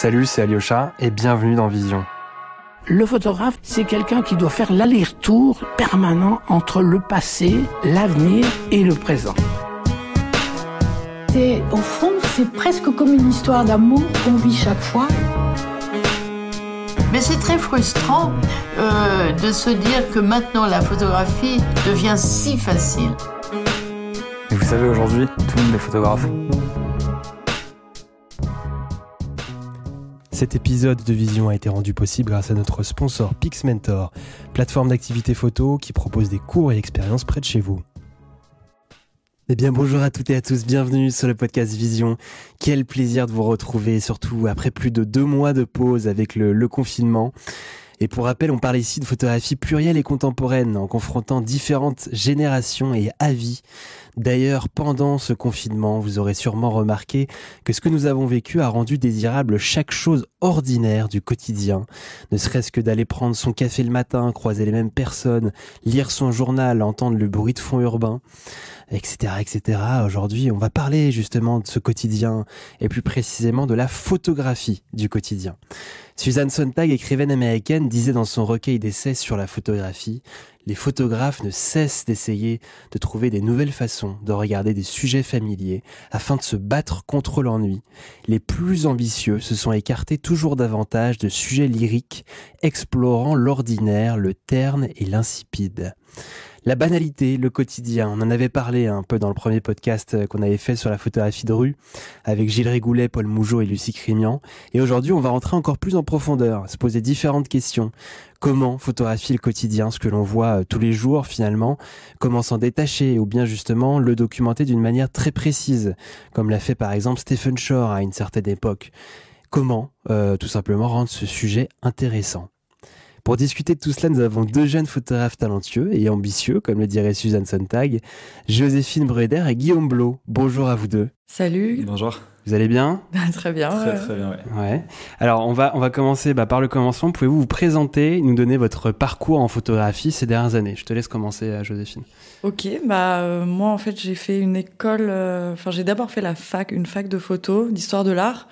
Salut, c'est Alyosha et bienvenue dans Vision. Le photographe, c'est quelqu'un qui doit faire l'aller-retour permanent entre le passé, l'avenir et le présent. C'est au fond, c'est presque comme une histoire d'amour qu'on vit chaque fois. Mais c'est très frustrant euh, de se dire que maintenant la photographie devient si facile. vous savez, aujourd'hui, tout le monde est photographe. Cet épisode de Vision a été rendu possible grâce à notre sponsor Pixmentor, plateforme d'activité photo qui propose des cours et expériences près de chez vous. Eh bien bonjour à toutes et à tous, bienvenue sur le podcast Vision. Quel plaisir de vous retrouver, surtout après plus de deux mois de pause avec le, le confinement. Et pour rappel, on parle ici de photographie plurielle et contemporaine en confrontant différentes générations et avis D'ailleurs, pendant ce confinement, vous aurez sûrement remarqué que ce que nous avons vécu a rendu désirable chaque chose ordinaire du quotidien. Ne serait-ce que d'aller prendre son café le matin, croiser les mêmes personnes, lire son journal, entendre le bruit de fond urbain, etc., etc. Aujourd'hui, on va parler justement de ce quotidien et plus précisément de la photographie du quotidien. Suzanne Sontag, écrivaine américaine, disait dans son recueil d'essais sur la photographie, les photographes ne cessent d'essayer de trouver des nouvelles façons de regarder des sujets familiers afin de se battre contre l'ennui. Les plus ambitieux se sont écartés toujours davantage de sujets lyriques, explorant l'ordinaire, le terne et l'insipide la banalité, le quotidien. On en avait parlé un peu dans le premier podcast euh, qu'on avait fait sur la photographie de rue avec Gilles Rigoulet, Paul Mougeot et Lucie Crémian. Et aujourd'hui, on va rentrer encore plus en profondeur, se poser différentes questions. Comment photographier le quotidien, ce que l'on voit euh, tous les jours finalement Comment s'en détacher ou bien justement le documenter d'une manière très précise, comme l'a fait par exemple Stephen Shore à une certaine époque Comment euh, tout simplement rendre ce sujet intéressant pour discuter de tout cela, nous avons deux jeunes photographes talentueux et ambitieux, comme le dirait Suzanne Sontag, Joséphine Breder et Guillaume Blot. Bonjour à vous deux. Salut. Bonjour. Vous allez bien bah, Très bien. Très, très bien, ouais. Alors, on va, on va commencer bah, par le commencement. Pouvez-vous vous présenter, nous donner votre parcours en photographie ces dernières années Je te laisse commencer, euh, Joséphine. Ok, bah, euh, moi, en fait, j'ai fait une école. Euh, enfin, j'ai d'abord fait la fac, une fac de photo, d'histoire de l'art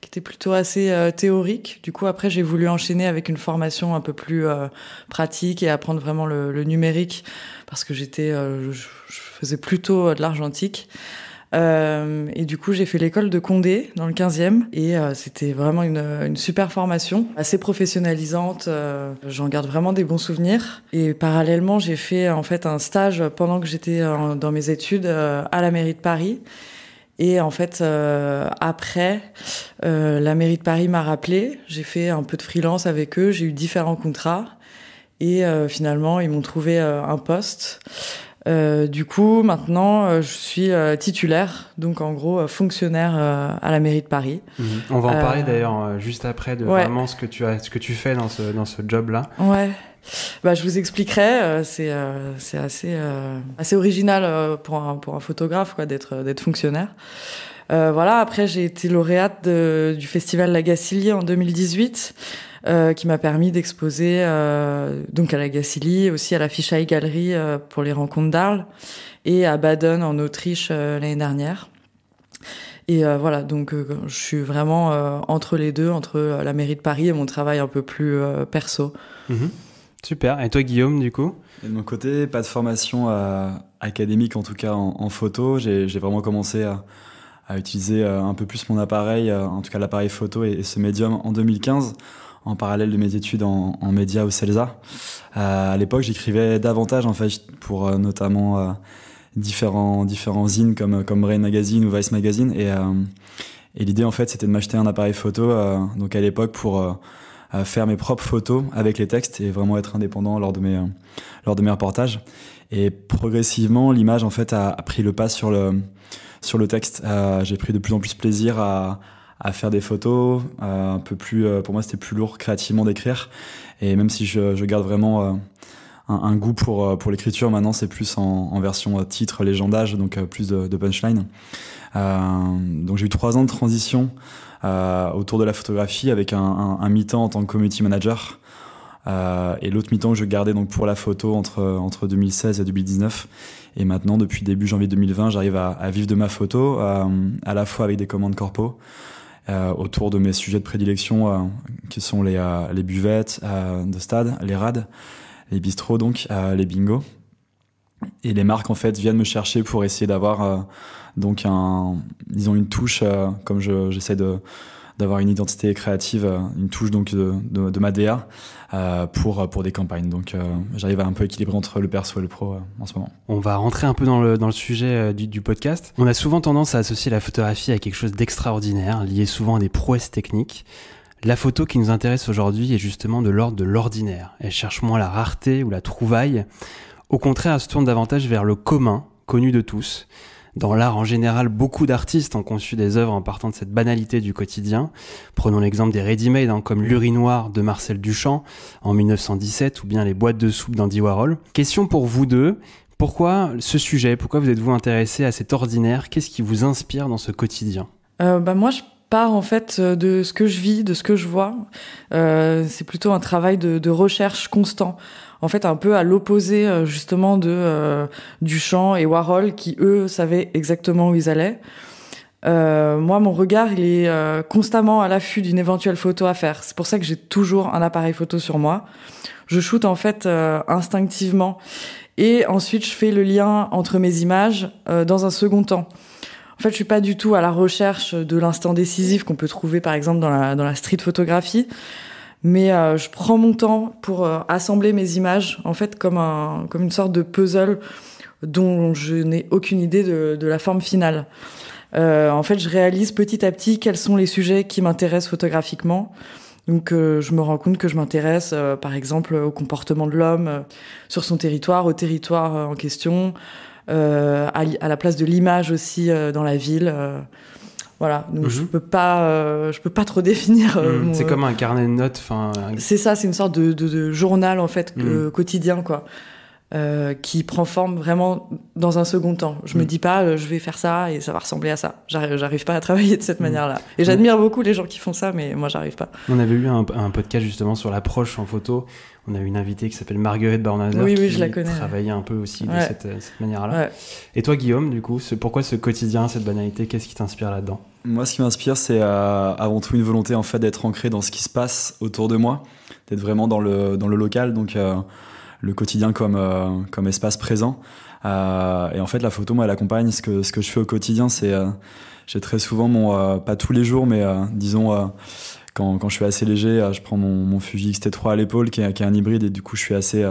qui était plutôt assez euh, théorique. Du coup, après, j'ai voulu enchaîner avec une formation un peu plus euh, pratique et apprendre vraiment le, numérique parce que j'étais, euh, je, faisais plutôt de l'argentique. et du coup, j'ai fait l'école de Condé dans le 15e et c'était vraiment une, une, super formation, assez professionnalisante. J'en garde vraiment des bons souvenirs. Et parallèlement, j'ai fait en fait un stage pendant que j'étais dans mes études à la mairie de Paris. Et en fait, euh, après, euh, la mairie de Paris m'a rappelé. J'ai fait un peu de freelance avec eux. J'ai eu différents contrats. Et euh, finalement, ils m'ont trouvé un poste. du coup, maintenant, je suis titulaire, donc en gros fonctionnaire à la mairie de Paris. Mhm. On va en parler d'ailleurs juste après de vraiment ce que tu as, ce que tu fais dans ce dans ce job là. Ouais. Bah, je vous expliquerai. Euh, euh, c'est assez, euh, assez original pour un, pour un photographe d'être, fonctionnaire. voilà, après j'ai été lauréate du festival Lagacilly en 2018, qui m'a permis d'exposer donc à Lagacilly, aussi à la Fisheye Gallery pour les rencontres d'Arles, et à Baden en Autriche l'année dernière. Et voilà, donc je suis vraiment entre les deux, entre la mairie de Paris et mon travail un peu plus perso. Mmh Super. Et toi, Guillaume, du coup De mon côté, pas de formation euh, académique, en tout cas en, photo. J'ai vraiment commencé à, utiliser euh, un peu plus mon appareil, euh, en tout cas l'appareil photo et, ce médium en 2015, en parallèle de mes études en, médias au CELSA. à l'époque, j'écrivais davantage, en fait, pour notamment différents, différents zines comme, comme Brain Magazine ou Vice Magazine. Et, et l'idée, en fait, c'était de m'acheter un appareil photo, donc à l'époque, pour faire mes propres photos avec les textes et vraiment être indépendant lors de mes, euh, lors de mes reportages. Et progressivement, l'image en fait a, a, pris le pas sur le, sur le texte. Euh, j'ai pris de plus en plus plaisir à, à faire des photos, un peu plus, euh, pour moi c'était plus lourd créativement d'écrire. Et même si je, je garde vraiment euh, un, un, goût pour, pour l'écriture, maintenant c'est plus en, en, version titre, légendage, donc plus de, de punchline. donc j'ai eu trois ans de transition euh, autour de la photographie avec un, mi-temps en tant que community manager. Euh, et l'autre mi-temps que je gardais donc pour la photo entre, entre 2016 et 2019. Et maintenant, depuis début janvier 2020, j'arrive à, vivre de ma photo, euh, à la fois avec des commandes corpo, autour de mes sujets de prédilection, qui sont les, les buvettes de stade, les rades, les bistrots donc, les bingos et les marques en fait viennent me chercher pour essayer d'avoir euh, donc un disons une touche euh, comme j'essaie de d'avoir une identité créative euh, une touche donc de, de, ma DA pour pour des campagnes donc j'arrive à un peu équilibrer entre le perso et le pro en ce moment on va rentrer un peu dans le dans le sujet du, du, podcast on a souvent tendance à associer la photographie à quelque chose d'extraordinaire lié souvent à des prouesses techniques la photo qui nous intéresse aujourd'hui est justement de l'ordre de l'ordinaire elle cherche moins la rareté ou la trouvaille au contraire, elle se tourne davantage vers le commun, connu de tous. Dans l'art en général, beaucoup d'artistes ont conçu des œuvres en partant de cette banalité du quotidien. Prenons l'exemple des ready-made, hein, comme l'urinoir de Marcel Duchamp en 1917 ou bien les boîtes de soupe d'Andy Warhol. Question pour vous deux, pourquoi ce sujet Pourquoi vous êtes-vous intéressé à cet ordinaire Qu'est-ce qui vous inspire dans ce quotidien euh, bah, Moi, je pars en fait euh, de ce que je vis, de ce que je vois. Euh, c'est plutôt un travail de recherche constant en fait un peu à l'opposé euh, justement de euh, Duchamp et Warhol qui eux savaient exactement où ils allaient. Euh, moi, mon regard, il est constamment à l'affût d'une éventuelle photo à faire. C'est pour ça que j'ai toujours un appareil photo sur moi. Je shoote en fait instinctivement et ensuite je fais le lien entre mes images dans un second temps. En fait, je suis pas du tout à la recherche de l'instant décisif qu'on peut trouver par exemple dans la, dans la street photographie mais euh, je prends mon temps pour euh, assembler mes images, en fait, comme, comme une sorte de puzzle dont je n'ai aucune idée de, la forme finale. Euh, en fait, je réalise petit à petit quels sont les sujets qui m'intéressent photographiquement. Donc, je me rends compte que je m'intéresse, par exemple, au comportement de l'homme sur son territoire, au territoire en question, à, la place de l'image aussi dans la ville. Voilà, donc je mhm. peux pas, euh, je peux pas trop définir. Euh, mhm. c'est comme euh, un carnet de notes, C'est ça, c'est une sorte de, journal en fait mhm. quotidien quoi. Euh, qui prend forme vraiment dans un second temps. Je me mm. dis pas, euh, je vais faire ça et ça va ressembler à ça. J'arrive pas à travailler de cette mm. manière-là. Et j'admire mm. beaucoup les gens qui font ça, mais moi, j'arrive pas. On avait eu un, podcast justement sur l'approche en photo. On a eu une invitée qui s'appelle Marguerite Barnazer oui, oui, qui je la connais, travaillait un peu aussi de euh, cette, manière-là. Et toi, Guillaume, du coup, pourquoi ce quotidien, cette banalité Qu'est-ce qui t'inspire là-dedans Moi, ce qui m'inspire, c'est avant tout une volonté en fait d'être ancré dans ce qui se passe autour de moi, d'être vraiment dans le, dans le local. Donc le quotidien comme, euh, comme espace présent. Euh, et en fait, la photo, moi, elle accompagne ce que, ce que je fais au quotidien. C'est, euh, j'ai très souvent mon, pas tous les jours, mais disons, quand, quand, je suis assez léger, je prends mon, mon Fuji X-T3 à l'épaule, qui, qui est, un hybride, et du coup, je suis assez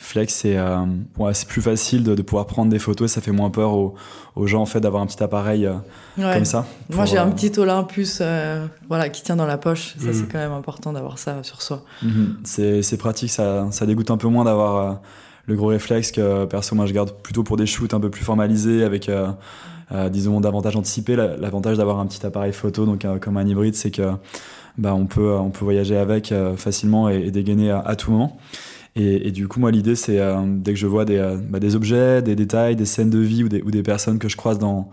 Flex et euh, ouais, c'est plus facile de, pouvoir prendre des photos et ça fait moins peur aux, gens en fait d'avoir un petit appareil euh, comme ça. Moi j'ai un euh, petit Olympus voilà qui tient dans la poche, ça c'est mm. quand même important d'avoir ça sur soi. Mhm. C'est pratique, ça, ça dégoûte un peu moins d'avoir le gros réflexe que perso moi je garde plutôt pour des shoots un peu plus formalisés avec disons davantage anticipé l'avantage d'avoir un petit appareil photo donc comme un hybride c'est que bah, on peut on peut voyager avec facilement et, dégainer à, tout moment et, du coup, moi, l'idée, c'est euh, dès que je vois euh, bah, des, objets, des détails, des scènes de vie ou des, ou des personnes que je croise dans,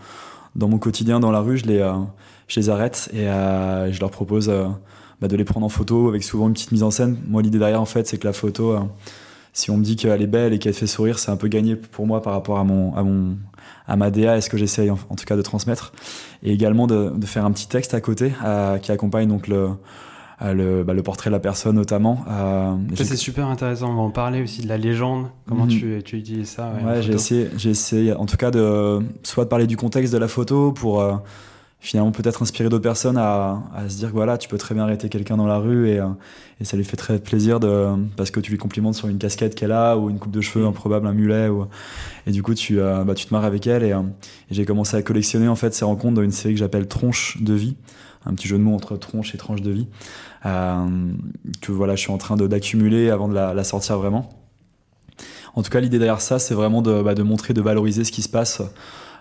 dans, mon quotidien, dans la rue, je les, euh, je les arrête et je leur propose bah, de les prendre en photo avec souvent une petite mise en scène. Moi, l'idée derrière, en fait, c'est que la photo, si on me dit qu'elle est belle et qu'elle fait sourire, c'est un peu gagné pour moi par rapport à, mon, à, mon, à ma DA et ce que j'essaye en, tout cas de transmettre. Et également de, de, faire un petit texte à côté qui accompagne donc le le, bah, le, portrait de la personne notamment. Euh, c'est super intéressant, on va en parler aussi de la légende, comment mhm. tu, tu, utilises ça. Ouais, j'ai essayé, en tout cas de soit de parler du contexte de la photo pour euh, finalement peut-être inspirer d'autres personnes à, à, se dire voilà tu peux très bien arrêter quelqu'un dans la rue et, euh, et, ça lui fait très plaisir de parce que tu lui complimentes sur une casquette qu'elle a ou une coupe de cheveux mhm. improbable un mulet ou, et du coup tu euh, bah, tu te marres avec elle et, et j'ai commencé à collectionner en fait ces rencontres dans une série que j'appelle Tronche de vie un petit jeu de mots entre tronche et tranche de vie, euh, que voilà, je suis en train de d'accumuler avant de la, sortir vraiment. En tout cas, l'idée derrière ça, c'est vraiment de, bah, de, montrer, de valoriser ce qui se passe.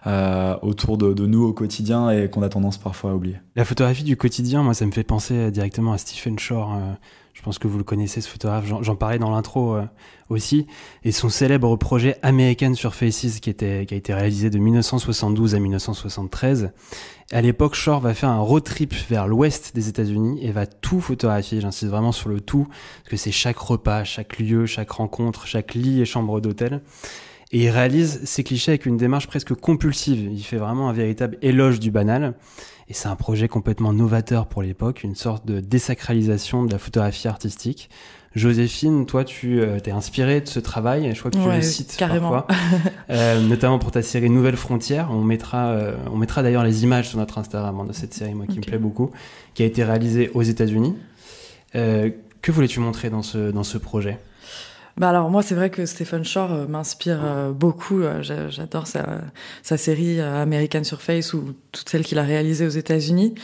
Euh, autour de, nous au quotidien et qu'on a tendance parfois à oublier. La photographie du quotidien, moi, ça me fait penser directement à Stephen Shore. Euh, je pense que vous le connaissez, ce photographe. J'en parlais dans l'intro aussi. Et son célèbre projet American Surfaces, qui, était, qui a été réalisé de 1972 à 1973, à l'époque, Shore va faire un road trip vers l'ouest des États-Unis et va tout photographier. J'insiste vraiment sur le tout, parce que c'est chaque repas, chaque lieu, chaque rencontre, chaque lit et chambre d'hôtel. Et il réalise ces clichés avec une démarche presque compulsive. Il fait vraiment un véritable éloge du banal. Et c'est un projet complètement novateur pour l'époque, une sorte de désacralisation de la photographie artistique, Joséphine, toi, tu euh, t'es inspirée de ce travail, et je crois que tu le cites parfois, euh, notamment pour ta série Nouvelle Frontières, On mettra, euh, on mettra d'ailleurs les images sur notre Instagram hein, de cette série, moi qui me plaît beaucoup, qui a été réalisée aux États-Unis. que voulais-tu montrer dans ce, dans ce projet bah alors moi c'est vrai que Stephen Shore euh, m'inspire euh, beaucoup. Euh, j'adore sa, série American Surface ou toutes celles qu'il a réalisées aux États-Unis.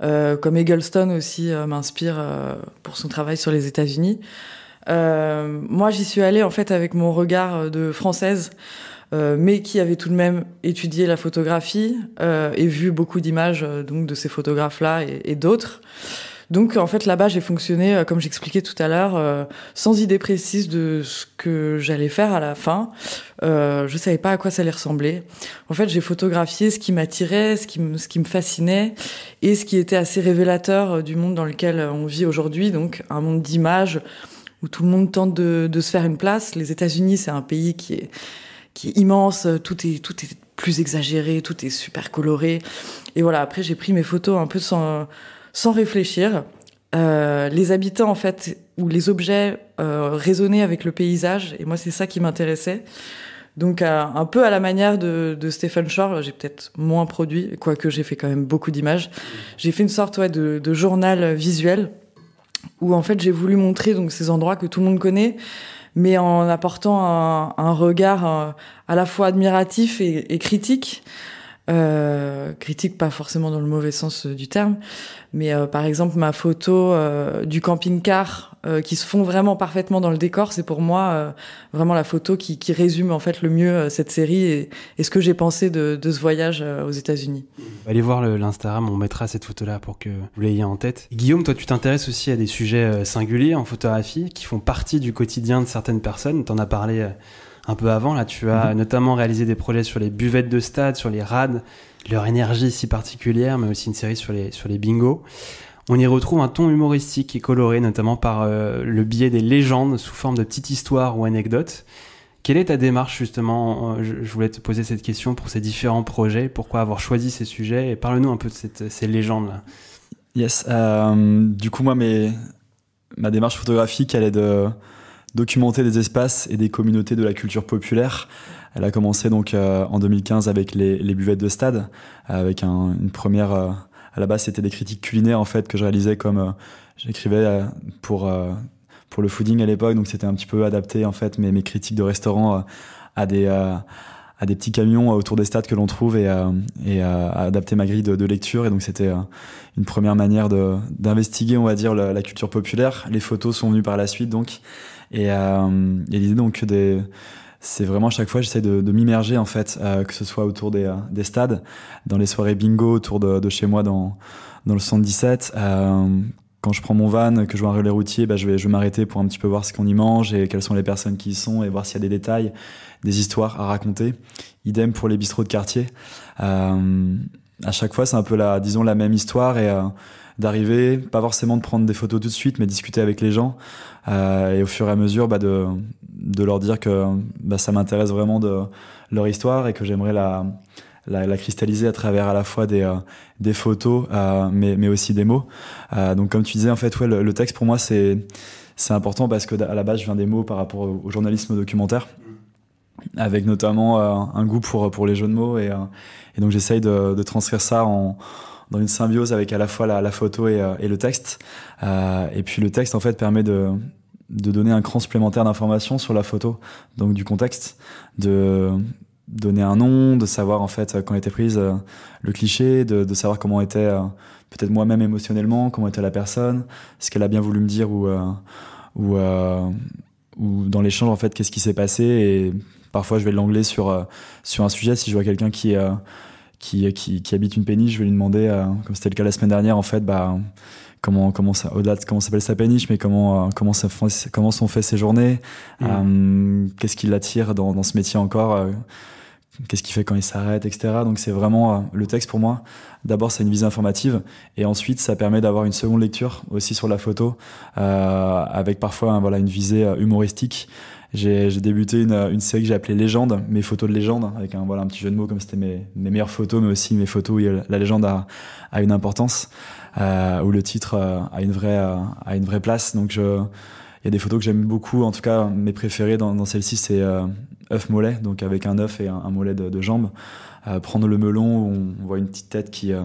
comme Eggleston aussi m'inspire pour son travail sur les États-Unis. moi j'y suis allée en fait avec mon regard de française. mais qui avait tout de même étudié la photographie et vu beaucoup d'images donc de ces photographes-là et, et d'autres. Donc en fait là-bas j'ai fonctionné euh, comme j'expliquais tout à l'heure euh, sans idée précise de ce que j'allais faire à la fin. Euh, je savais pas à quoi ça allait ressembler. En fait j'ai photographié ce qui m'attirait, ce qui me, ce qui me fascinait et ce qui était assez révélateur euh, du monde dans lequel on vit aujourd'hui. Donc un monde d'images où tout le monde tente de, de se faire une place. Les États-Unis c'est un pays qui est qui est immense, tout est tout est plus exagéré, tout est super coloré. Et voilà, après j'ai pris mes photos un peu sans sans réfléchir. Euh, les habitants en fait ou les objets euh, résonnaient avec le paysage et moi c'est ça qui m'intéressait. Donc euh, un peu à la manière de, de Stephen Shore, j'ai peut-être moins produit, quoique j'ai fait quand même beaucoup d'images. J'ai fait une sorte de, journal visuel où en fait j'ai voulu montrer donc ces endroits que tout le monde connaît, mais en apportant un, regard euh, à la fois admiratif et, et critique. Euh, critique pas forcément dans le mauvais sens euh, du terme, mais euh, par exemple ma photo du camping-car qui se fond vraiment parfaitement dans le décor, c'est pour moi vraiment la photo qui, résume en fait le mieux cette série et, ce que j'ai pensé de, de, ce voyage aux États-Unis. Allez voir l'Instagram, on mettra cette photo-là pour que vous l'ayez en tête. Guillaume, toi tu t'intéresses aussi à des sujets singuliers en photographie qui font partie du quotidien de certaines personnes. T'en as parlé un peu avant. Là, tu as mhm. notamment réalisé des projets sur les buvettes de stade, sur les rades, leur énergie si particulière, mais aussi une série sur les, sur les bingos. On y retrouve un ton humoristique et coloré, notamment par euh, le biais des légendes sous forme de petites histoires ou anecdotes. Quelle est ta démarche justement euh, je, voulais te poser cette question pour ces différents projets. Pourquoi avoir choisi ces sujets Et parle-nous un peu de cette, ces légendes-là. Yes. Euh, du coup, moi, mes, ma démarche photographique, elle est de, documenter des espaces et des communautés de la culture populaire. Elle a commencé donc euh, en 2015 avec les, les, buvettes de stade, avec un, une première. Euh, à la base, c'était des critiques culinaires en fait que je réalisais comme euh, j'écrivais pour pour le fooding à l'époque, donc c'était un petit peu adapté en fait mes, mes critiques de restaurants à des à des petits camions autour des stades que l'on trouve et, et à adapter ma grille de, lecture. Et donc c'était une première manière de d'investiguer, on va dire, la, la, culture populaire. Les photos sont venues par la suite donc. Et, euh, l'idée donc des c'est vraiment à chaque fois j'essaie de, de m'immerger en fait, euh, que ce soit autour des, euh, des, stades, dans les soirées bingo autour de, de chez moi dans, dans le 117 Euh, quand je prends mon van, que je vois un relais routier, bah, je vais, je m'arrêter pour un petit peu voir ce qu'on y mange et quelles sont les personnes qui y sont et voir s'il y a des détails, des histoires à raconter. Idem pour les bistrots de quartier. Euh, à chaque fois, c'est un peu la, disons, la même histoire et d'arriver, pas forcément de prendre des photos tout de suite, mais discuter avec les gens euh, et au fur et à mesure bah, de, de leur dire que bah, ça m'intéresse vraiment de leur histoire et que j'aimerais la, la, la, cristalliser à travers à la fois des, euh, des photos euh, mais, mais aussi des mots. Euh, donc comme tu disais en fait ouais, le, texte pour moi c'est c'est important parce que à la base je viens des mots par rapport au, journalisme documentaire avec notamment euh, un goût pour, pour les jeux de mots et, euh, et donc j'essaye de, de transcrire ça en, dans une symbiose avec à la fois la, photo euh, et, le texte. Euh, et puis le texte en fait permet de de donner un cran supplémentaire d'informations sur la photo, donc du contexte, de donner un nom, de savoir en fait quand était prise euh, le cliché, de, savoir comment était peut-être moi-même émotionnellement, comment était la personne, ce qu'elle a bien voulu me dire ou ou, dans l'échange en fait qu'est-ce qui s'est passé et parfois je vais l'angler sur sur un sujet si je vois quelqu'un qui qui, qui, qui habite une péniche, je vais lui demander, euh, comme c'était le cas la semaine dernière, en fait, bah, comment comment ça au-delà de comment s'appelle sa péniche mais comment euh, comment ça comment sont faites ses journées mm. euh, qu'est-ce qui l'attire dans, dans ce métier encore qu'est-ce qu'il fait quand il s'arrête, etc. Donc c'est vraiment euh, le texte pour moi. D'abord c'est une visée informative et ensuite ça permet d'avoir une seconde lecture aussi sur la photo euh, avec parfois hein, voilà une visée euh, humoristique. J'ai débuté une, euh, une, série que j'ai appelée Légende, mes photos de légende, avec un, voilà, un petit jeu de mots comme c'était mes, mes, meilleures photos, mais aussi mes photos où la légende a, a une importance, euh, où le titre a, une vraie, a une vraie place. Donc je, il y a des photos que j'aime beaucoup, en tout cas mes préférées dans, dans celle-ci, c'est euh, œuf mollet, donc avec un œuf et un, mollet de, jambe. Euh, prendre le melon, on voit une petite tête qui, euh,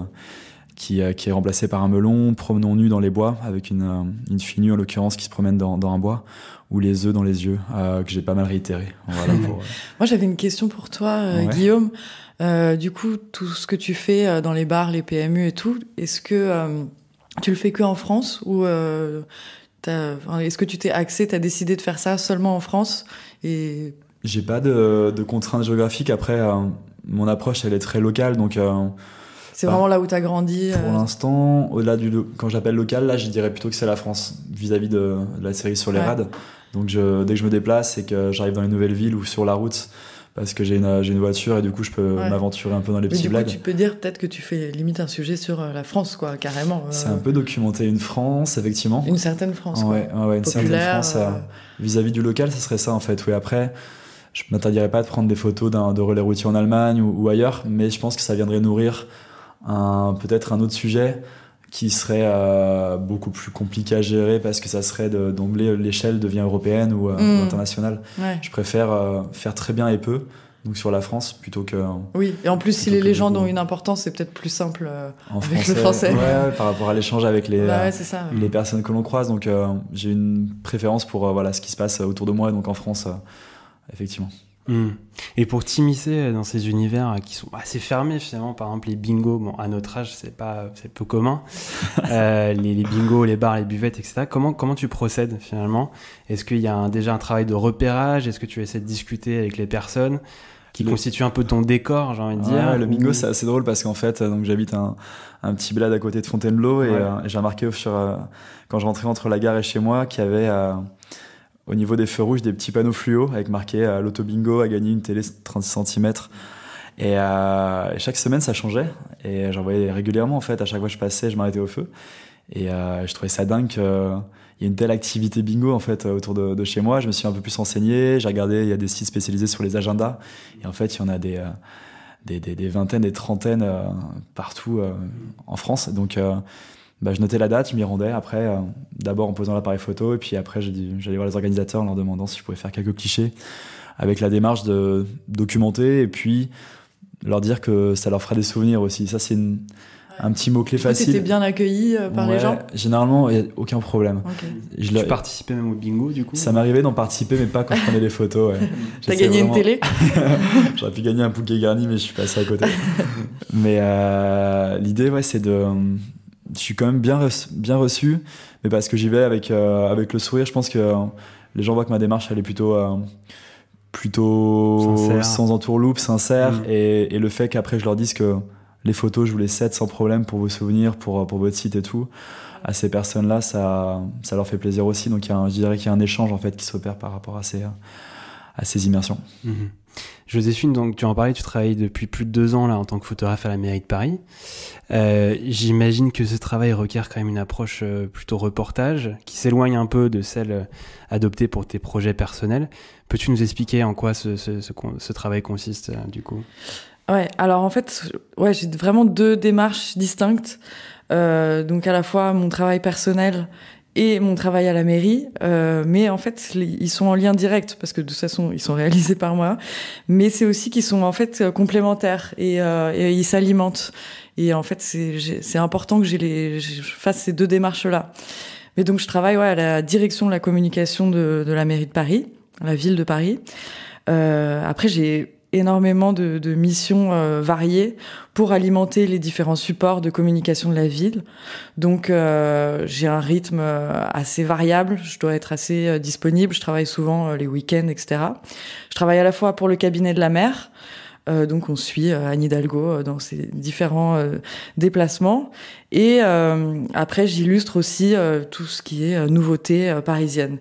qui, euh, qui, est remplacée par un melon. Promenons nu dans les bois, avec une, une fille en l'occurrence qui se promène dans, dans, un bois, ou les œufs dans les yeux, que j'ai pas mal réitéré. Moi j'avais une question pour toi, Guillaume. du coup, tout ce que tu fais dans les bars, les PMU et tout, est-ce que tu le fais que en France ou est-ce que tu t'es axé, tu as décidé de faire ça seulement en France et j'ai pas de, de, contraintes géographiques. Après, euh, mon approche, elle est très locale. Donc, euh, c'est bah, vraiment là où tu as grandi euh Pour l'instant, au-delà du. Quand j'appelle local, là, je dirais plutôt que c'est la France vis-à-vis de, la série sur les rades. Donc, je, dès que je me déplace et que j'arrive dans une nouvelle ville ou sur la route, parce que j'ai une, une, voiture et du coup je peux m'aventurer un peu dans les Mais petits blagues. Tu peux dire peut-être que tu fais limite un sujet sur la France, quoi, carrément. C'est un peu documenter une France, effectivement. Une certaine France. quoi. ouais, ouais une certaine France. Vis-à-vis -vis du local, ça serait ça en fait. Oui, après, je m'interdirais pas de prendre des photos de relais routiers en Allemagne ou, ailleurs, mais je pense que ça viendrait nourrir peut-être un autre sujet qui serait euh, beaucoup plus compliqué à gérer parce que ça serait d'emblée l'échelle devient européenne ou, euh, mm. internationale. Je préfère euh, faire très bien et peu. Donc sur la France plutôt que. Oui, et en plus, si les légendes ont une importance, c'est peut-être plus simple avec le français. Ouais, par rapport à l'échange avec les, bah les personnes que l'on croise. Donc j'ai une préférence pour voilà, ce qui se passe autour de moi. Et donc en France, effectivement. Hmm. Et pour t'immiscer dans ces univers qui sont assez fermés finalement, par exemple les bingos, bon, à notre âge c'est pas c'est peu commun, euh, les, bingos, les bars, les buvettes, etc. Comment comment tu procèdes finalement Est-ce qu'il y a déjà un travail de repérage Est-ce que tu essaies de discuter avec les personnes qui constituent un peu ton décor, j'ai envie de dire. le bingo, c'est assez drôle parce qu'en fait, donc j'habite un, un, petit blade à côté de Fontainebleau et, euh, j'ai remarqué sur, euh, quand je rentrais entre la gare et chez moi qu'il y avait au niveau des feux rouges, des petits panneaux fluo avec marqué euh, l'auto bingo a gagné une télé 30 cm. Euh, et, chaque semaine, ça changeait. Et j'en voyais régulièrement, en fait. À chaque fois que je passais, je m'arrêtais au feu. Et euh, je trouvais ça dingue qu'il y ait une telle activité bingo, en fait, euh, autour de, chez moi. Je me suis un peu plus renseigné. J'ai regardé, il y a des sites spécialisés sur les agendas. Et en fait, il y en a des, des, des vingtaines, des trentaines partout en France. Donc, bah, je notais la date, je m'y rendais après, euh, d'abord en posant l'appareil photo, et puis après j'allais voir les organisateurs en leur demandant si je pouvais faire quelques clichés, avec la démarche de documenter, et puis leur dire que ça leur fera des souvenirs aussi. Ça, c'est un petit mot-clé facile. Tu étais bien accueilli euh, par les gens Généralement, aucun problème. Je tu participais même au bingo, du coup Ça m'arrivait d'en participer, mais pas quand je prenais les photos. Ouais. T'as gagné une télé J'aurais pu gagner un bouquet garni, mais je suis passé à côté. mais euh, l'idée, ouais, c'est de je suis quand même bien reçu, bien reçu mais parce que j'y vais avec, euh, avec le sourire. Je pense que les gens voient que ma démarche, elle est plutôt, euh, plutôt sans entourloupe, sincère. Mm. Et, et, le fait qu'après, je leur dise que les photos, je vous les cède sans problème pour vos souvenirs, pour, euh, pour votre site et tout, à ces personnes-là, ça, ça leur fait plaisir aussi. Donc, y a je dirais qu'il y a un échange en fait qui s'opère par rapport à ces à ces immersions. Mm-hmm. Joséphine, donc tu en parlais, tu travailles depuis plus de deux ans là en tant que photographe à la mairie de Paris. Euh, j'imagine que ce travail requiert quand même une approche euh, plutôt reportage, qui s'éloigne un peu de celle euh, adoptée pour tes projets personnels. Peux-tu nous expliquer en quoi ce, ce, travail consiste du coup Ouais, alors en fait, ouais, j'ai vraiment deux démarches distinctes. donc à la fois mon travail personnel et mon travail à la mairie. Euh, mais en fait, ils sont en lien direct parce que de toute façon, ils sont réalisés par moi. Mais c'est aussi qu'ils sont en fait euh, complémentaires et, euh, et ils s'alimentent. Et en fait, c'est important que j'ai les, je fasse ces deux démarches-là. Mais donc, je travaille ouais, à la direction de la communication de, de la mairie de Paris, la ville de Paris. Euh, après, j'ai énormément de, de missions euh, variées pour alimenter les différents supports de communication de la ville. Donc euh, j'ai un rythme euh, assez variable, je dois être assez disponible, je travaille souvent les week-ends, etc. Je travaille à la fois pour le cabinet de la maire, donc on suit Anne Hidalgo dans ses différents déplacements. Et après j'illustre aussi tout ce qui est nouveauté parisienne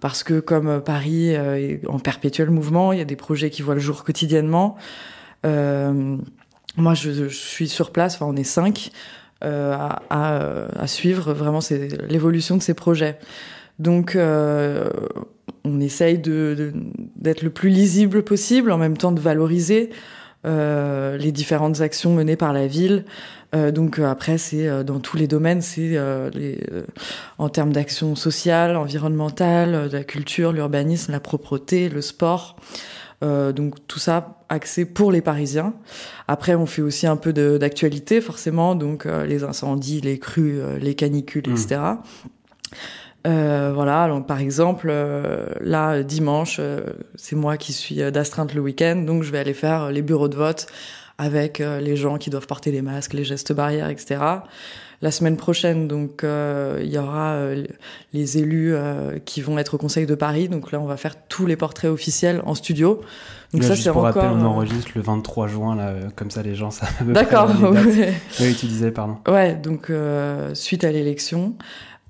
parce que comme euh, Paris euh, est en perpétuel mouvement, il y a des projets qui voient le jour quotidiennement. Euh, moi, je, suis sur place, enfin, on est cinq à, suivre vraiment l'évolution de ces projets. Donc, on essaye d'être le plus lisible possible, en même temps de valoriser les différentes actions menées par la ville. Euh, donc euh, après, c'est euh, dans tous les domaines, c'est euh, en termes d'action sociale, environnementale, de la culture, l'urbanisme, la propreté, le sport. Euh, donc tout ça axé pour les Parisiens. Après, on fait aussi un peu d'actualité forcément, donc les incendies, les crues, les canicules, mmh. etc. voilà, donc par exemple, là dimanche, c'est moi qui suis d'astreinte le week-end, donc je vais aller faire les bureaux de vote avec euh, les gens qui doivent porter les masques, les gestes barrières, etc. La semaine prochaine, donc, euh, il y aura euh, les élus qui vont être au Conseil de Paris. Donc là, on va faire tous les portraits officiels en studio. Donc ça, c'est encore. Rappel, on enregistre le 23 juin, là, comme ça, les gens savent. D'accord. Oui, tu disais, pardon. Ouais, donc suite à l'élection.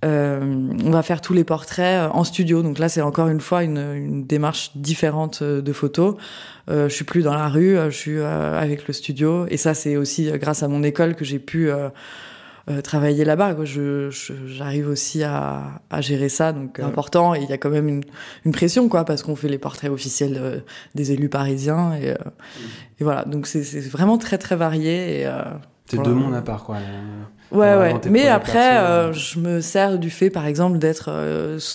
Euh, on va faire tous les portraits euh, en studio. Donc là, c'est encore une fois une, démarche différente euh, de photo. Euh, je suis plus dans la rue, je suis avec le studio. Et ça, c'est aussi grâce à mon école que j'ai pu travailler là-bas. J'arrive aussi à, gérer ça, donc important. il y a quand même une, pression, quoi, parce qu'on fait les portraits officiels des élus parisiens. Et, et voilà, donc c'est vraiment très très varié. Et, c'est deux mondes à part, quoi. Euh, ouais, ouais. Mais après, euh, euh. je me sers du fait, par exemple, d'être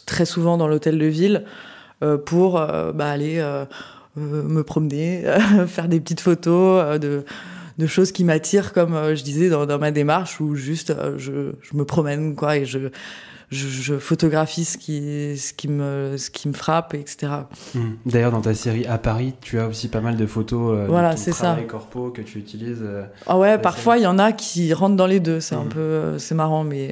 très souvent dans l'hôtel de ville pour bah, aller me promener, faire des petites photos de, choses qui m'attirent, comme je disais dans, ma démarche, où juste je, je me promène, quoi, et je je, je, photographie ce qui, ce, qui me, ce qui me frappe, etc. Hmm. D'ailleurs, dans ta série à Paris, tu as aussi pas mal de photos euh, voilà, de ton travail corpo que tu utilises. Euh, ah ouais, parfois il y en a qui rentrent dans les deux. C'est un hmm. peu, euh, c'est marrant, mais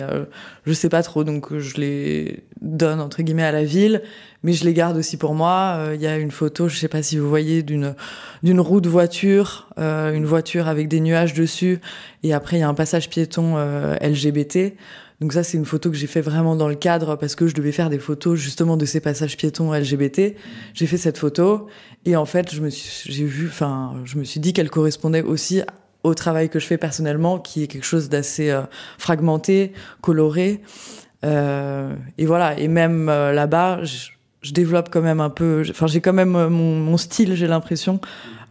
je sais pas trop, donc je les donne entre guillemets à la ville mais je les garde aussi pour moi. Il euh, y a une photo, je sais pas si vous voyez, d'une d'une roue de voiture, euh, une voiture avec des nuages dessus, et après il y a un passage piéton euh, LGBT. Donc ça, c'est une photo que j'ai fait vraiment dans le cadre parce que je devais faire des photos justement de ces passages piétons LGBT. J'ai fait cette photo et en fait, je me suis, j'ai vu, enfin, je me suis dit qu'elle correspondait aussi au travail que je fais personnellement, qui est quelque chose d'assez fragmenté, coloré. Euh, et voilà. Et même là-bas, je développe quand même un peu. Enfin, j'ai quand même euh, mon, style, j'ai l'impression.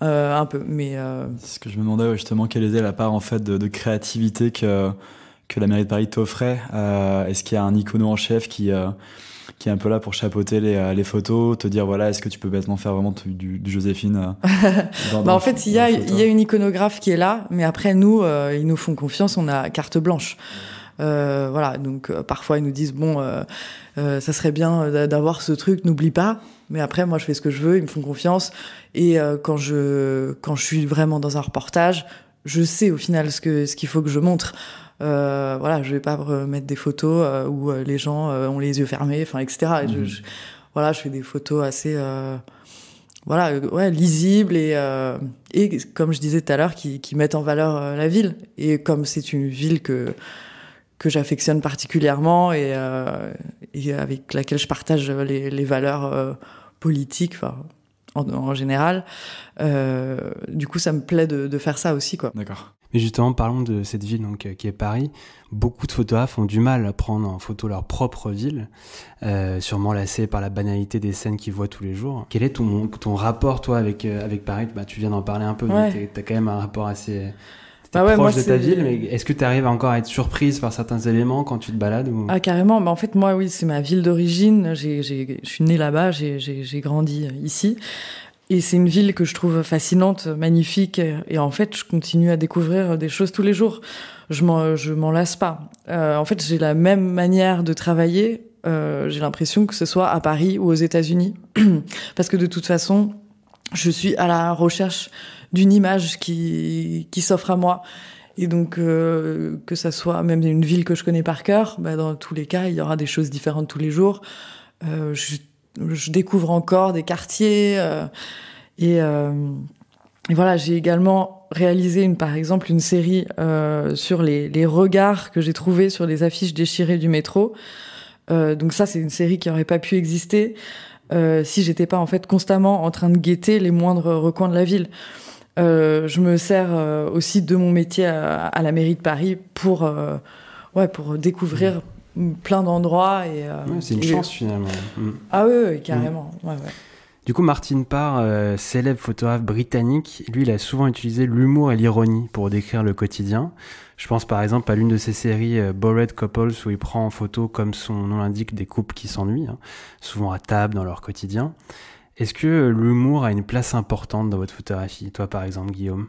Euh, un peu, mais. Euh, C'est ce que je me demandais justement, quelle était la part en fait de, créativité que, que la mairie de Paris t'offrait Est-ce qu'il y a un icono en chef qui, qui est un peu là pour chapeauter les, photos, te dire voilà, est-ce que tu peux bêtement faire vraiment du, Joséphine bah En fait, il y, a, une iconographe qui est là, mais après, nous, ils nous font confiance, on a carte blanche. Euh, voilà, donc euh, parfois ils nous disent bon, euh, ça serait bien d'avoir ce truc, n'oublie pas. Mais après, moi, je fais ce que je veux, ils me font confiance. Et quand je quand je suis vraiment dans un reportage, je sais au final ce que ce qu'il faut que je montre. voilà, je vais pas mettre des photos où les gens ont les yeux fermés, enfin, etc. Mhm. Je, voilà, je fais des photos assez voilà, ouais, lisible et, et comme je disais tout à l'heure, qui, qui mettent en valeur la ville. Et comme c'est une ville que que j'affectionne particulièrement euh, et, avec laquelle je partage les, valeurs euh, politiques en, général. Euh, du coup, ça me plaît de, faire ça aussi. D'accord. Mais justement, parlons de cette ville donc, qui est Paris. Beaucoup de photographes ont du mal à prendre en photo leur propre ville, sûrement lassés par la banalité des scènes qu'ils voient tous les jours. Quel est ton, ton rapport, toi, avec, avec Paris bah, Tu viens d'en parler un peu, ouais. tu as quand même un rapport assez ah proche de ta ville, mais est-ce que tu arrives encore à être surprise par certains éléments quand tu te balades ou... Ah carrément, bah, en fait moi oui, c'est ma ville d'origine, je suis née là-bas, j'ai grandi ici. Et c'est une ville que je trouve fascinante, magnifique. Et en fait, je continue à découvrir des choses tous les jours. Je m'en lasse pas. Euh, en fait, j'ai la même manière de travailler. Euh, j'ai l'impression que ce soit à Paris ou aux États-Unis, parce que de toute façon, je suis à la recherche d'une image qui, qui s'offre à moi. Et donc, euh, que ça soit même une ville que je connais par cœur, bah, dans tous les cas, il y aura des choses différentes tous les jours. Euh, je, découvre encore des quartiers. Euh, euh, et, voilà, j'ai également réalisé, une, par exemple, une série sur les, les, regards que j'ai trouvés sur les affiches déchirées du métro. donc ça, c'est une série qui n'aurait pas pu exister si j'étais pas en fait constamment en train de guetter les moindres recoins de la ville. Euh, je me sers euh, aussi de mon métier à, la mairie de Paris pour, euh, ouais, pour découvrir plein d'endroits. et c'est une chance finalement. Mm. Ah oui, carrément. Mm. du coup, Martin Parr, célèbre photographe britannique, lui, il a souvent utilisé l'humour et l'ironie pour décrire le quotidien. Je pense par exemple à l'une de ses séries Bored Couples où il prend en photo, comme son nom l'indique, des couples qui s'ennuient, hein, souvent à table dans leur quotidien. Est-ce que euh, l'humour a une place importante dans votre photographie Toi, par exemple, Guillaume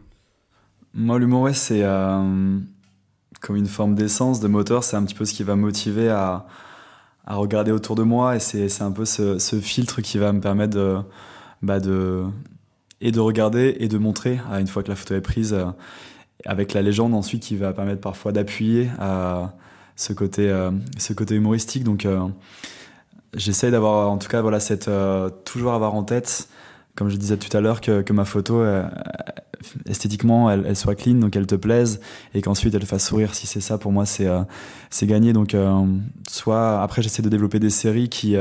Moi, l'humour, c'est euh, comme une forme d'essence, de moteur. C'est un petit peu ce qui va me motiver à, regarder autour de moi. Et c'est un peu ce, filtre qui va me permettre de, bah, et de regarder et de montrer, À euh, une fois que la photo est prise, avec la légende ensuite qui va permettre parfois d'appuyer à ce côté, ce côté humoristique. Donc j'essaie d'avoir, en tout cas, voilà, cette, euh, toujours avoir en tête, comme je disais tout à l'heure, que, que ma photo, euh, euh, esthétiquement, elle, soit clean, donc elle te plaise, et qu'ensuite elle fasse sourire. Si c'est ça, pour moi, c'est c'est gagné. Donc, soit, après, j'essaie de développer des séries qui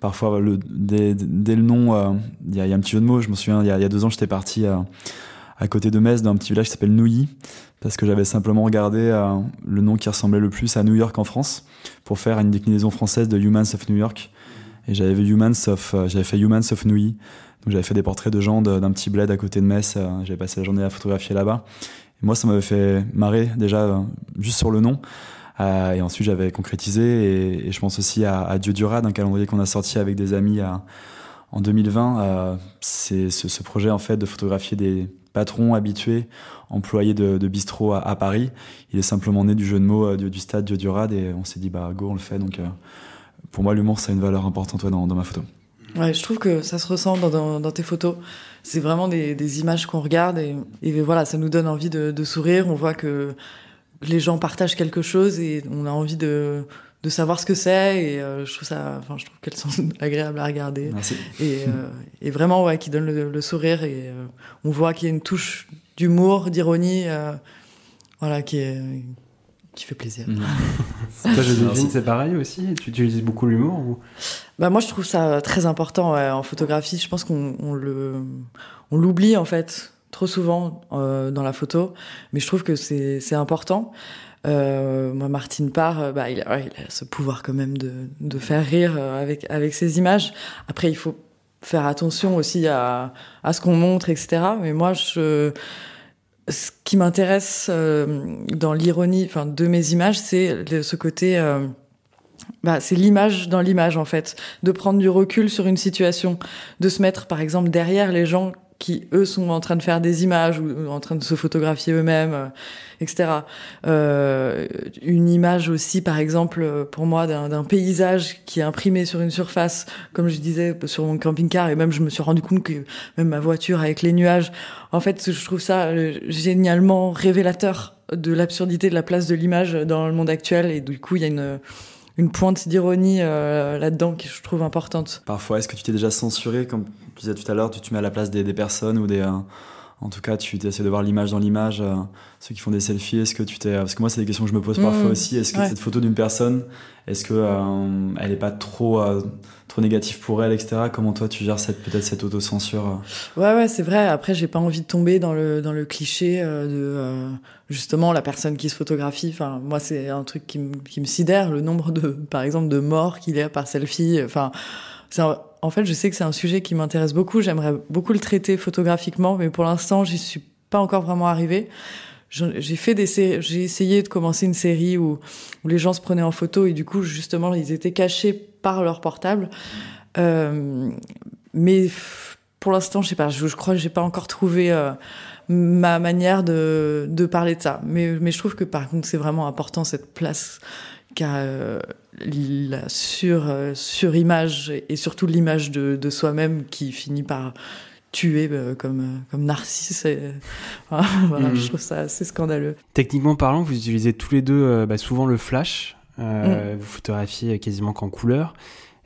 parfois le, dès, le nom, il y, y, a un petit jeu de mots. Je me souviens, il y, y, a deux ans, j'étais parti euh, à côté de Metz dans un petit village qui s'appelle Nouilly, parce que j'avais simplement regardé euh, le nom qui ressemblait le plus à New York en France, pour faire une déclinaison française de Humans of New York. Et j'avais Humans of, euh, j'avais fait Humans of Nouilly. Donc j'avais fait des portraits de gens d'un petit bled à côté de Metz. Euh, j'avais passé la journée à photographier là-bas. moi, ça m'avait fait marrer déjà juste sur le nom. et ensuite, j'avais concrétisé. Et, je pense aussi à, à Dieu Dura, d'un calendrier qu'on a sorti avec des amis en 2020. c'est ce, ce, projet en fait de photographier des, patron habitué, employé de, bistrot à, Paris. Il est simplement né du jeu de mots euh, du, stade du rad et on s'est dit bah go on le fait. Donc euh, pour moi l'humour ça a une valeur importante dans, ma photo. Ouais, je trouve que ça se ressent dans, tes photos. C'est vraiment des, images qu'on regarde et, voilà, ça nous donne envie de sourire. On voit que les gens partagent quelque chose et on a envie de, de savoir ce que c'est et euh, je trouve ça enfin je trouve qu'elles sont agréables à regarder Et, euh, et vraiment ouais qui donne le, sourire et euh, on voit qu'il y a une touche d'humour d'ironie voilà qui est qui fait plaisir. Mhm. c'est pareil aussi Tu utilises beaucoup l'humour bah, Moi, je trouve ça très important en photographie. Je pense qu'on le, on l'oublie, en fait, trop souvent dans la photo. Mais je trouve que c'est important. Euh, moi, Martine Parr, euh, bah, il, a, ce pouvoir quand même de, faire rire euh, avec, avec ses images. Après, il faut faire attention aussi à, ce qu'on montre, etc. Mais moi, je, ce qui m'intéresse dans l'ironie enfin, de mes images, c'est ce côté... Bah, c'est l'image dans l'image en fait, de prendre du recul sur une situation, de se mettre par exemple derrière les gens qui eux sont en train de faire des images ou en train de se photographier eux-mêmes, euh, etc. Euh, une image aussi, par exemple, pour moi, d'un paysage qui est imprimé sur une surface, comme je disais sur mon camping-car, et même je me suis rendu compte que même ma voiture avec les nuages, en fait, je trouve ça euh, génialement révélateur de l'absurdité de la place de l'image dans le monde actuel, et du coup, il y a une une pointe d'ironie euh, là-dedans qui je trouve importante. Parfois, est-ce que tu t'es déjà censuré, comme tu disais tout à l'heure, tu te mets à la place des, personnes ou des, euh, en tout cas, tu essaies de voir l'image dans l'image. Euh, ceux qui font des selfies, est-ce que tu t'es. Euh, parce que moi, c'est des questions que je me pose parfois mm. aussi. Est-ce que cette photo d'une personne, est-ce que euh, elle n'est pas trop, trop négative pour elle, etc. Comment toi, tu gères cette, peut-être cette autocensure Ouais, ouais, c'est vrai. Après, j'ai pas envie de tomber dans le, dans le cliché de justement la personne qui se photographie. Enfin, moi, c'est un truc qui, me sidère, le nombre de, par exemple, de morts qu'il y a par selfie. Enfin, c'est un en fait, je sais que c'est un sujet qui m'intéresse beaucoup. J'aimerais beaucoup le traiter photographiquement, mais pour l'instant, j'y suis pas encore vraiment arrivée. J'ai fait des j'ai essayé de commencer une série où, les gens se prenaient en photo et du coup, justement, ils étaient cachés par leur portable. Euh, mais pour l'instant, je sais pas, je, crois que j'ai pas encore trouvé euh, ma manière de, parler de ça. Mais, je trouve que par contre, c'est vraiment important cette place qu'a la sur, euh, sur surimage et surtout l'image de, soi-même qui finit par tuer euh, comme, euh, comme Narcisse. Mm. Je trouve ça assez scandaleux. Techniquement parlant, vous utilisez tous les deux bah, souvent le flash. Mm. Vous photographiez quasiment qu'en couleur.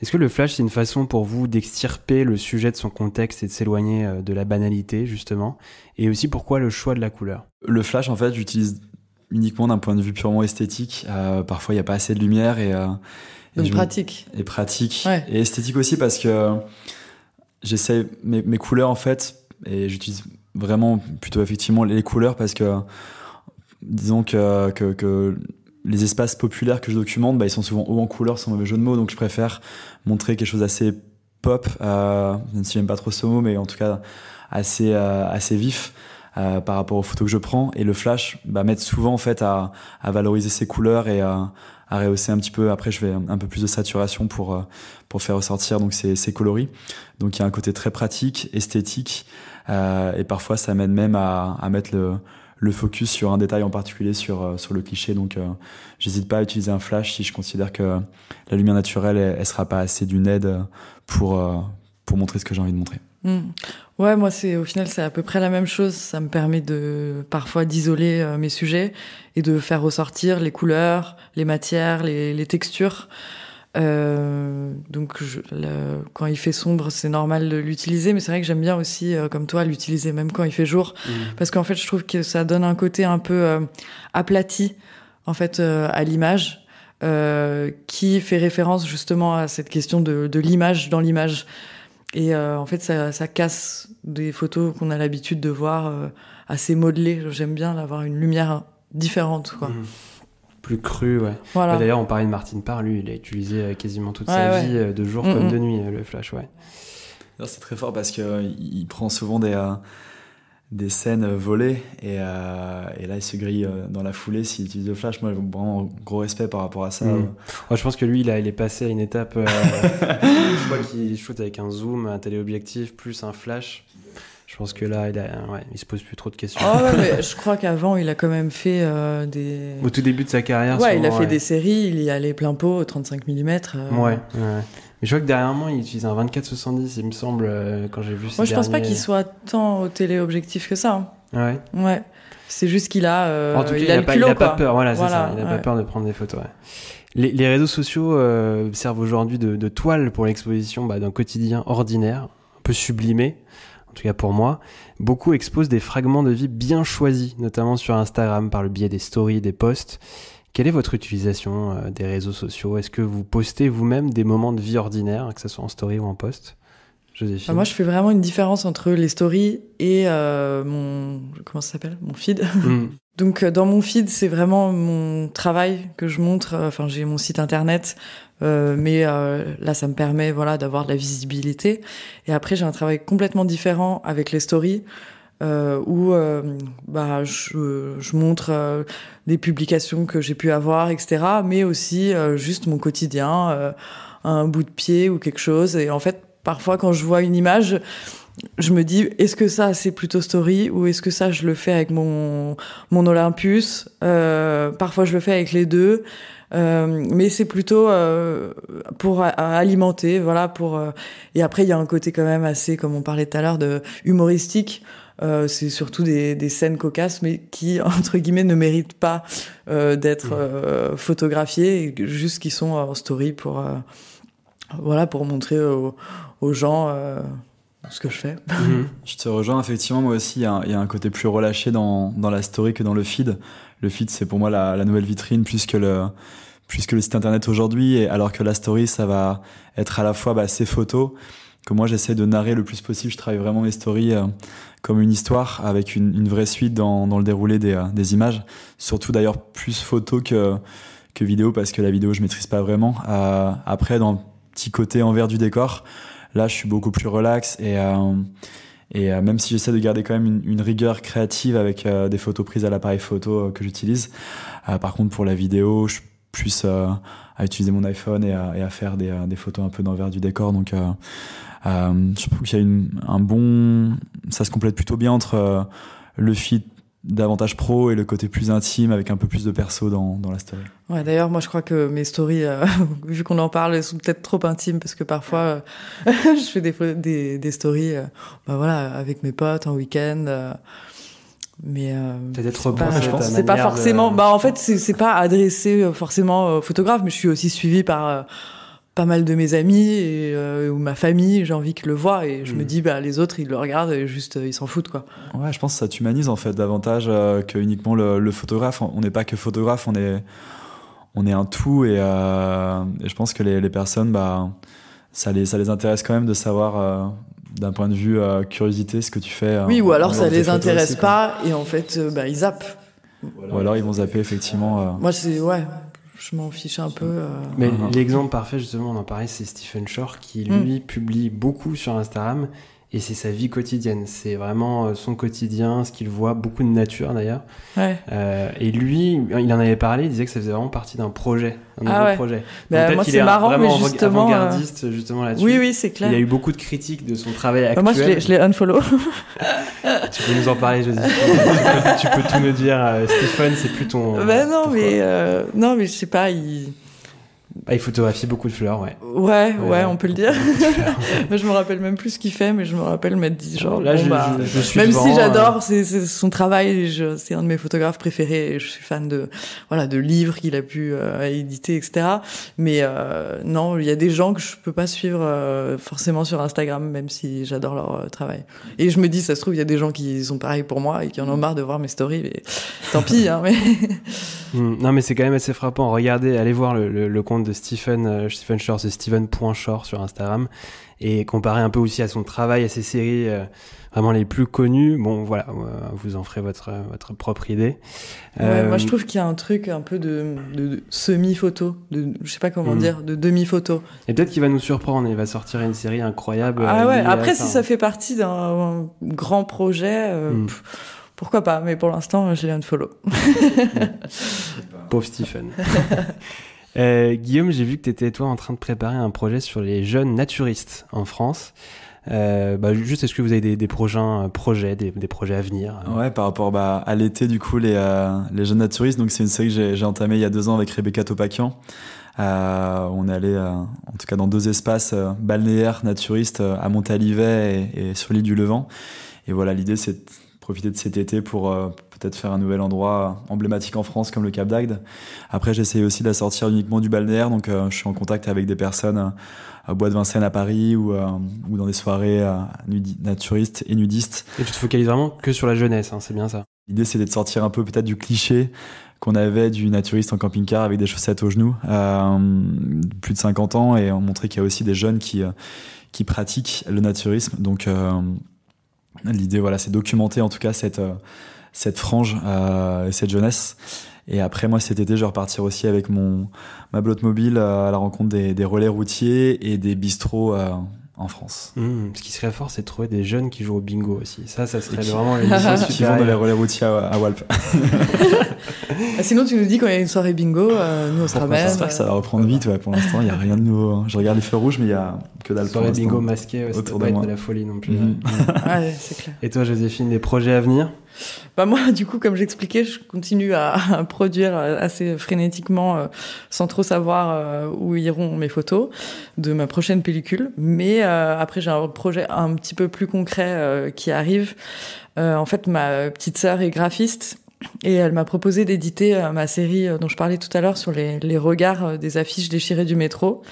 Est-ce que le flash, c'est une façon pour vous d'extirper le sujet de son contexte et de s'éloigner de la banalité, justement Et aussi, pourquoi le choix de la couleur Le flash, en fait, j'utilise uniquement d'un point de vue purement esthétique. Euh, parfois, il n'y a pas assez de lumière et, euh, Donc, pratique. Et pratique et esthétique aussi parce que j'essaie mes, couleurs en fait et j'utilise vraiment plutôt effectivement les couleurs parce que disons que, que, les espaces populaires que je documente, bah, ils sont souvent hauts en couleurs sans mauvais jeu de mots, donc je préfère montrer quelque chose assez pop, euh, même si j'aime pas trop ce mot, mais en tout cas assez, euh, assez vif. Euh, par rapport aux photos que je prends. Et le flash bah, m'aide souvent en fait à, valoriser ses couleurs et à, rehausser un petit peu. Après, je vais un peu plus de saturation pour, euh, pour faire ressortir donc ces, coloris. Donc il y a un côté très pratique, esthétique, euh, et parfois ça m'aide même à, mettre le, focus sur un détail en particulier sur, sur le cliché. Donc j'hésite pas à utiliser un flash si je considère que la lumière naturelle, elle, sera pas assez d'une aide pour, pour montrer ce que j'ai envie de montrer. Mm. Ouais, moi c'est au final c'est à peu près la même chose. Ça me permet de parfois d'isoler euh, mes sujets et de faire ressortir les couleurs, les matières, les, les textures. Euh, donc je, quand il fait sombre, c'est normal de l'utiliser, mais c'est vrai que j'aime bien aussi, euh, comme toi, l'utiliser même quand il fait jour, mm. parce qu'en fait je trouve que ça donne un côté un peu euh, aplati en fait à l'image. qui fait référence justement à cette question de, de l'image dans l'image. Et euh, en fait, ça, casse des photos qu'on a l'habitude de voir euh, assez modelées. J'aime bien avoir une lumière différente, quoi. Mhm. Plus crue, ouais. D'ailleurs, on parlait de Martine Parr, lui, il a utilisé euh, quasiment toute sa vie, de jour mhm, comme de mhm. nuit, le flash, ouais. C'est très fort parce qu'il prend souvent des des scènes volées euh, et, là il se grille euh, dans la foulée s'il utilise le flash moi j'ai vraiment gros respect par rapport à ça mm. je pense que lui il est passé à une étape euh, je vois qu'il shoot avec un zoom un téléobjectif plus un flash je pense que là il, il se pose plus trop de questions ah je crois qu'avant il a quand même fait euh, des au tout début de sa carrière ouais il a fait des séries il y allait plein pot 35 mm ouais ouais mais je vois que derrière moi, il utilise un 24-70, il me semble, euh, quand j'ai vu ça Moi, je ne pense pas qu'il soit tant au téléobjectif que ça. Hein. Ouais. Ouais. C'est juste qu'il a, euh, en tout cas, il, n'a a, pas, pas peur, voilà, c'est ça. Il a pas peur de prendre des photos. Ouais. Les, réseaux sociaux euh, servent aujourd'hui de, toile pour l'exposition bah, d'un quotidien ordinaire, un peu sublimé, en tout cas pour moi. Beaucoup exposent des fragments de vie bien choisis, notamment sur Instagram par le biais des stories, des posts. Quelle est votre utilisation euh, des réseaux sociaux Est-ce que vous postez vous-même des moments de vie ordinaire, que ce soit en story ou en post Joséphine. Bah, moi, je fais vraiment une différence entre les stories et euh, mon comment ça s'appelle mon feed. Mm. Donc, euh, dans mon feed, c'est vraiment mon travail que je montre. Enfin, j'ai mon site internet, mais là, ça me permet voilà d'avoir de la visibilité. Et après, j'ai un travail complètement différent avec les stories euh, où euh, bah, je, montre euh, des publications que j'ai pu avoir, etc. Mais aussi euh, juste mon quotidien, un bout de pied ou quelque chose. Et en fait, parfois, quand je vois une image, je me dis, est-ce que ça, c'est plutôt story ou est-ce que ça, je le fais avec mon, mon Olympus Parfois, je le fais avec les deux. mais c'est plutôt pour alimenter, voilà. Pour et après il y a un côté quand même assez, comme on parlait tout à l'heure, de humoristique euh, c'est surtout des, des, scènes cocasses, mais qui, entre guillemets, ne méritent pas euh, d'être euh, photographiées, juste qui sont en story pour, voilà, pour montrer aux, gens ce que je fais. Mhm. Je te rejoins, effectivement, moi aussi, il y, a un côté plus relâché dans, dans, la story que dans le feed. Le feed, c'est pour moi la, nouvelle vitrine plus que le, le site internet aujourd'hui, alors que la story, ça va être à la fois bah, ces photos, que moi j'essaie de narrer le plus possible. Je travaille vraiment mes stories euh, comme une histoire avec une, vraie suite dans, le déroulé euh, des, images. Surtout d'ailleurs plus photo que, que vidéo parce que la vidéo je maîtrise pas vraiment. Euh, après, dans le petit côté envers du décor, là je suis beaucoup plus relax et, et même si j'essaie de garder quand même une, rigueur créative avec des photos prises à l'appareil photo que j'utilise, par contre pour la vidéo, je suis plus à utiliser mon iPhone et à, faire des, photos un peu d'envers du décor. Donc, euh, je trouve qu'il y a un bon. Ça se complète plutôt bien entre euh, le feed davantage pro et le côté plus intime avec un peu plus de perso dans, dans la story. Ouais, d'ailleurs, moi je crois que mes stories, euh, vu qu'on en parle, sont peut-être trop intimes parce que parfois je fais des, des, stories bah voilà, avec mes potes en week-end. mais peut-être pas, je pense c'est pas forcément bah en fait c'est pas adressé forcément photographe mais je suis aussi suivi par pas mal de mes amis et, euh, ou ma famille, j'ai envie qu'ils le voient et je me mm. dis bah les autres ils le regardent et juste euh, ils s'en foutent quoi. Ouais, je pense que ça t'humanise en fait davantage euh, que uniquement le, photographe. On n'est pas que photographe, on est on est un tout et, je pense que les, personnes bah ça les ça les intéresse quand même de savoir d'un point de vue curiosité ce que tu fais. Oui, ou alors ça les intéresse pas et en fait bah ils zappent. ou alors ils vont zapper effectivement. Moi c'est ouais je m'en fiche un peu. Euh. Mais ah, ah. l'exemple parfait, justement, on en parlait, c'est Stephen Shore qui, hmm. lui, publie beaucoup sur Instagram et c'est sa vie quotidienne. C'est vraiment euh, son quotidien, ce qu'il voit, beaucoup de nature d'ailleurs. Euh, et lui, il en avait parlé, il disait que ça faisait vraiment partie d'un projet, un ah nouveau projet. Bah, moi, c'est marrant, mais justement, avant-gardiste justement là-dessus. Oui, oui, c'est clair. Il y a eu beaucoup de critiques de son travail bah, actuel. moi, je l'ai unfollow. tu peux nous en parler, je tu, peux, tout nous dire, euh, Stéphane. C'est plus ton. Ben bah, non, mais non, mais je sais pas. Il ah, il photographie beaucoup de fleurs, ouais. Ouais, ouais, on peut le dire. je me rappelle même plus ce qu'il fait, mais je me rappelle m'être dit genre. Là, bah, je, je, même si hein. j'adore c'est son travail, c'est un de mes photographes préférés. je suis fan de voilà de livres qu'il a pu euh, éditer, etc. Mais euh, non, il y a des gens que je peux pas suivre euh, forcément sur Instagram, même si j'adore leur travail. Et je me dis, ça se trouve, il y a des gens qui sont pareils pour moi et qui en ont marre de voir mes stories. Mais tant pis, hein, hmm. non, mais c'est quand même assez frappant. Regardez, allez voir le, le, le compte de Stephen, euh, Stephen Shore, c'est Stephen.shore sur Instagram, et comparé un peu aussi à son travail, à ses séries euh, vraiment les plus connues. Bon, voilà, euh, vous en ferez votre, votre propre idée. moi, je trouve qu'il y a un truc un peu de, semi-photo, de, je sais pas comment hmm. dire, de demi-photo. Et peut-être qu'il va nous surprendre, il va sortir une série incroyable. Ah ouais, après, si hein. ça fait partie d'un grand projet, hmm. pourquoi pas, mais pour l'instant, j'ai un follow. Pauvre Stephen. Euh, Guillaume, j'ai vu que tu étais toi en train de préparer un projet sur les jeunes naturistes en France. Euh, bah, juste, est-ce que vous avez des, prochains euh, projets, des, projets à venir Ouais, par rapport bah, à l'été, du coup, les, les jeunes naturistes. Donc, c'est une série que j'ai entamée il y a deux ans avec Rebecca Topakian. on est allé, en tout cas, dans deux espaces balnéaires, naturistes, à Montalivet et, et sur l'île du Levant. Et voilà, l'idée, c'est de profiter de cet été pour peut-être faire un nouvel endroit emblématique en France comme le Cap d'Agde. Après, j'essaie aussi de la sortir uniquement du balnéaire, donc euh, je suis en contact avec des personnes euh, à Bois de Vincennes à Paris ou, euh, ou dans des soirées naturistes et nudistes. Et tu te focalises vraiment que sur la jeunesse, hein, c'est bien ça. L'idée, c'était de sortir un peu peut-être du cliché qu'on avait du naturiste en camping-car avec des chaussettes aux genoux, plus de 50 ans, et montrer qu'il y a aussi des jeunes qui, qui pratiquent le naturisme. Donc, l'idée, voilà, c'est documenter en tout cas cette cette frange euh, et cette jeunesse. Et après, moi, cet été, je vais repartir aussi avec mon, ma blotte mobile euh, à la rencontre des, relais routiers et des bistrots euh, en France. Mmh, ce qui serait fort, c'est de trouver des jeunes qui jouent au bingo aussi. Ça, ça serait vraiment les vont dans les relais routiers à, Walp. Sinon, tu nous dis quand il y a une soirée bingo, nous on sera J'espère que ça va reprendre vite. pour l'instant, il n'y a rien de nouveau. Hein. Je regarde les feux rouges, mais il n'y a que dalle. Soirée bingo masquée, c'est autour de, de, la folie non plus. Mmh. Et toi, Joséphine, des projets à venir bah, moi, du coup, comme j'expliquais, je continue à, produire euh, assez frénétiquement, euh, sans trop savoir euh, où iront mes photos de ma prochaine pellicule. Mais après, j'ai un projet un petit peu plus concret qui arrive. en fait, ma petite sœur est graphiste et elle m'a proposé d'éditer ma série dont je parlais tout à l'heure sur les, les regards des affiches déchirées du métro.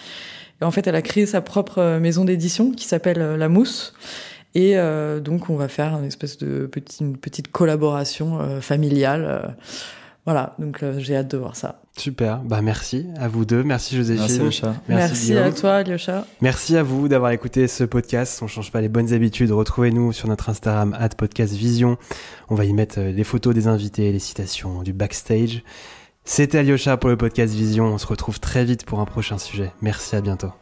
Et en fait, elle a créé sa propre maison d'édition qui s'appelle La Mousse. Et euh, donc, on va faire une espèce de petite collaboration euh, familiale. Euh, voilà, donc j'ai hâte de voir ça. Super, bah merci à vous deux, merci Joséphine. Merci, à toi Alyosha. Merci à vous d'avoir écouté ce podcast. On change pas les bonnes habitudes. Retrouvez-nous sur notre Instagram @podcastvision. On va y mettre les photos des invités, les citations, du backstage. C'était Alyosha pour le podcast Vision. On se retrouve très vite pour un prochain sujet. Merci à bientôt.